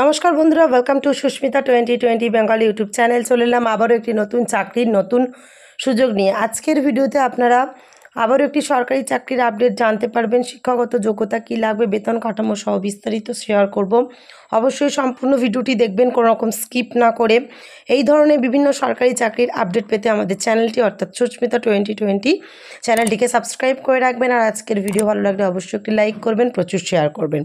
নমস্কার বন্ধুরা welcome to Susmita twenty twenty Bengali YouTube channel চলে এলাম আবারও একটি নতুন চাকরির নতুন সুযোগ নিয়ে আজকের ভিডিওতে আপনারা আবারও একটি সরকারি চাকরির আপডেট জানতে পারবেন শিক্ষাগত যোগ্যতা কি লাগবে বেতন কাঠামো সহ বিস্তারিত শেয়ার করব অবশ্যই সম্পূর্ণ ভিডিওটি দেখবেন কোনো রকম স্কিপ না করে এই ধরনের বিভিন্ন সরকারি চাকরির আপডেট পেতে আমাদের চ্যানেলটি অর্থাৎ সুস্মিতা টোয়েন্টি টোয়েন্টি চ্যানেলটিকে সাবস্ক্রাইব করে রাখবেন আর আজকের ভিডিও ভালো লাগলে অবশ্যই একটি লাইক করবেন প্রচুর শেয়ার করবেন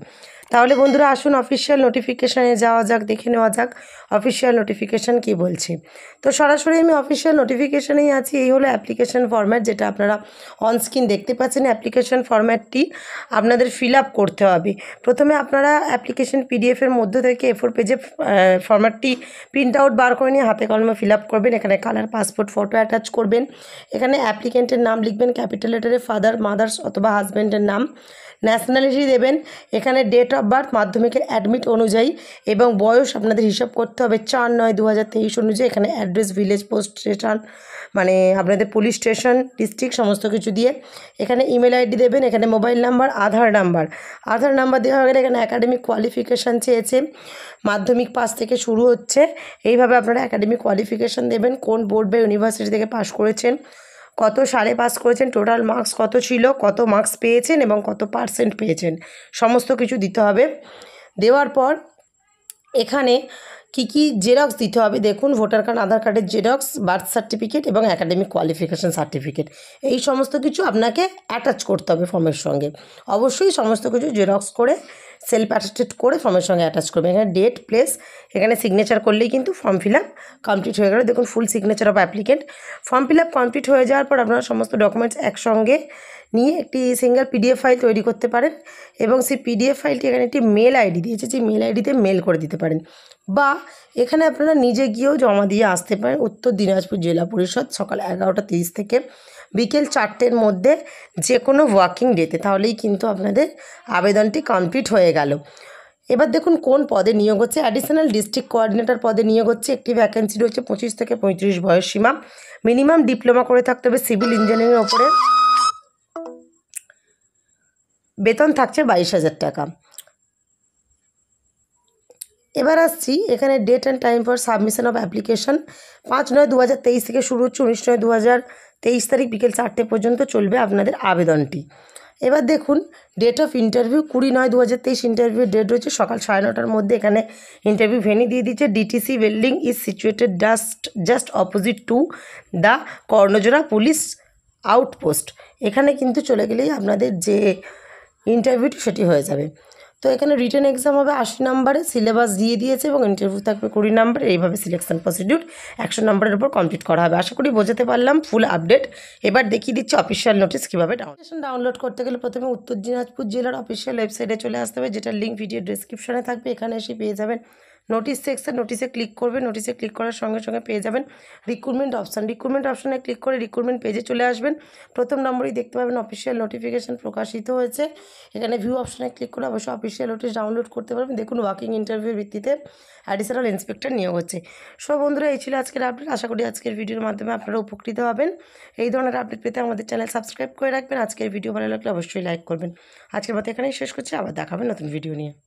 তাহলে বন্ধুরা আসুন অফিসিয়াল নোটিফিকেশানে যাওয়া যাক দেখে নেওয়া যাক অফিসিয়াল নোটিফিকেশান কি বলছে তো সরাসরি আমি অফিসিয়াল নোটিফিকেশানেই আছি এই হলো অ্যাপ্লিকেশান ফর্ম্যাট যেটা আপনারা অনস্ক্রিন দেখতে পাচ্ছেন অ্যাপ্লিকেশান ফর্ম্যাটটি আপনাদের ফিল আপ করতে হবে প্রথমে আপনারা অ্যাপ্লিকেশান পিডিএফের মধ্যে থেকে এফোর পেজে ফর্ম্যাটটি প্রিন্ট আউট বার করে নিয়ে হাতে কলমে ফিল আপ করবেন এখানে কালার পাসপোর্ট ফটো অ্যাটাচ করবেন এখানে অ্যাপ্লিকেন্টের নাম লিখবেন ক্যাপিটাল লেটারে ফাদার মাদার্স অথবা হাজব্যান্ডের নাম ন্যাশনালিটি দেবেন এখানে ডেট বার্থ মাধ্যমিকের অ্যাডমিট অনুযায়ী এবং বয়স আপনাদের হিসাব করতে হবে চার নয় দু অনুযায়ী এখানে অ্যাড্রেস ভিলেজ পোস্ট স্টেশন মানে আপনাদের পুলিশ স্টেশন ডিস্ট্রিক্ট সমস্ত কিছু দিয়ে এখানে ইমেল আইডি দেবেন এখানে mobile number Aadhaar number Aadhaar number দেওয়া হয়ে গেলে এখানে একাডেমিক কোয়ালিফিকেশান চেয়েছে মাধ্যমিক পাস থেকে শুরু হচ্ছে এইভাবে আপনারা একাডেমিক কোয়ালিফিকেশান দেবেন কোন বোর্ড বা ইউনিভার্সিটি থেকে পাশ করেছেন কত সাড়ে পাস করেছেন টোটাল মার্কস কত ছিল কত মার্কস পেয়েছেন এবং কত পার্সেন্ট পেয়েছেন সমস্ত কিছু দিতে হবে দেওয়ার পর এখানে কি কি জেরক্স দিতে হবে দেখুন ভোটার কার্ড আধার কার্ডের জেরক্স বার্থ সার্টিফিকেট এবং একাডেমিক কোয়ালিফিকেশান সার্টিফিকেট এই সমস্ত কিছু আপনাকে অ্যাটাচ করতে হবে ফর্মের সঙ্গে অবশ্যই সমস্ত কিছু জেরক্স করে সেলফ অ্যাটাস্টেড করে ফর্মের সঙ্গে অ্যাটাচ করবেন এখানে ডেট প্লেস এখানে সিগনেচার করলেই কিন্তু ফর্ম ফিল আপ কমপ্লিট হয়ে গেল দেখুন full signature of applicant form fill up complete হয়ে যাওয়ার পর আপনারা সমস্ত ডকুমেন্টস একসঙ্গে নিয়ে একটি সিঙ্গেল পিডিএফ ফাইল তৈরি করতে পারেন এবং সেই পিডিএফ ফাইলটি এখানে একটি মেল আইডি দিয়েছে সেই মেল আইডিতে মেল করে দিতে পারেন বা এখানে আপনারা নিজে গিয়েও জমা দিয়ে আসতে পারেন উত্তর দিনাজপুর জেলা পরিষদ সকাল এগারোটা তিরিশ থেকে বিকেল চারটের মধ্যে যে কোনো ওয়ার্কিং ডেতে তাহলেই কিন্তু আপনাদের আবেদনটি কমপ্লিট হয়ে হয়ে গেল এবার দেখুন কোন পদে নিয়োগ হচ্ছে অ্যাডিশনাল ডিস্ট্রিক্ট কোঅর্ডিনেটর পদে নিয়োগ হচ্ছে একটি ভ্যাকেন্সি রয়েছে পঁচিশ থেকে পঁয়ত্রিশ বয়স সীমা মিনিমাম ডিপ্লোমা করে থাকতে হবে সিভিল ইঞ্জিনিয়ারিংয়ের ওপরে বেতন থাকছে বাইশ হাজার টাকা এবার আসছি এখানে date and time for submission of application পাঁচ নয় দু থেকে শুরু হচ্ছে উনিশ নয় দু তারিখ বিকেল চারটে পর্যন্ত চলবে আপনাদের আবেদনটি এবার দেখুন ডেট অফ ইন্টারভিউ কুড়ি নয় দু হাজার তেইশ ইন্টারভিউ ডেট রয়েছে সকাল সাড়ে নটার মধ্যে এখানে ইন্টারভিউ ভেনি দিয়ে দিচ্ছে DTC building is situated just just opposite to the Karnajora police outpost এখানে কিন্তু চলে গেলেই আপনাদের যে ইন্টারভিউটি সেটি হয়ে যাবে তো এখানে রিটার্ন এক্সাম হবে আশি নাম্বারে সিলেবাস দিয়ে দিয়েছে এবং ইন্টারভিউ থাকবে কুড়ি নাম্বারে এইভাবে সিলেকশন প্রসিডিউর একশো নাম্বারের উপর কমপ্লিট করা হবে আশা করি বোঝাতে পারলাম ফুল আপডেট এবার দেখিয়ে দিচ্ছি অফিসিয়াল নোটিস কীভাবে ডাউনলোড ডাউনলোড করতে গেলে প্রথমে উত্তর দিনাজপুর জেলার অফিসিয়াল ওয়েবসাইটে চলে আসতে হবে যেটার লিঙ্ক ভিডিও ডিসক্রিপশনে থাকবে এখানে এসে পেয়ে যাবেন নোটিশ সেকশন নোটিশে ক্লিক করবেন নোটিশে ক্লিক করার সঙ্গে সঙ্গে পেয়ে যাবেন রিক্রুটমেন্ট অপশান রিক্রুটমেন্ট অপশানে ক্লিক করে রিক্রুটমেন্ট পেজে চলে আসবেন প্রথম নম্বরেই দেখতে পাবেন অফিসিয়াল নোটিফিকেশান প্রকাশিত হয়েছে এখানে ভিউ অপশানে ক্লিক করে অবশ্যই অফিসিয়াল নোটিশ ডাউনলোড করতে পারবেন দেখুন ওয়াকিং ইন্টারভিউ ভিত্তিতে অ্যাডিশনাল ইন্সপেক্টর নিয়োগ হচ্ছে সব বন্ধুরা এই ছিল আজকের আপডেট আশা করি আজকের ভিডিওর মাধ্যমে আপনারা উপকৃত হবেন এই ধরনের আপডেট পেতে আমাদের চ্যানেল সাবস্ক্রাইব করে রাখবেন আজকের ভিডিও ভালো লাগলে অবশ্যই লাইক করবেন আজকের মতো এখানেই শেষ করছি আবার দেখাবেন নতুন ভিডিও নিয়ে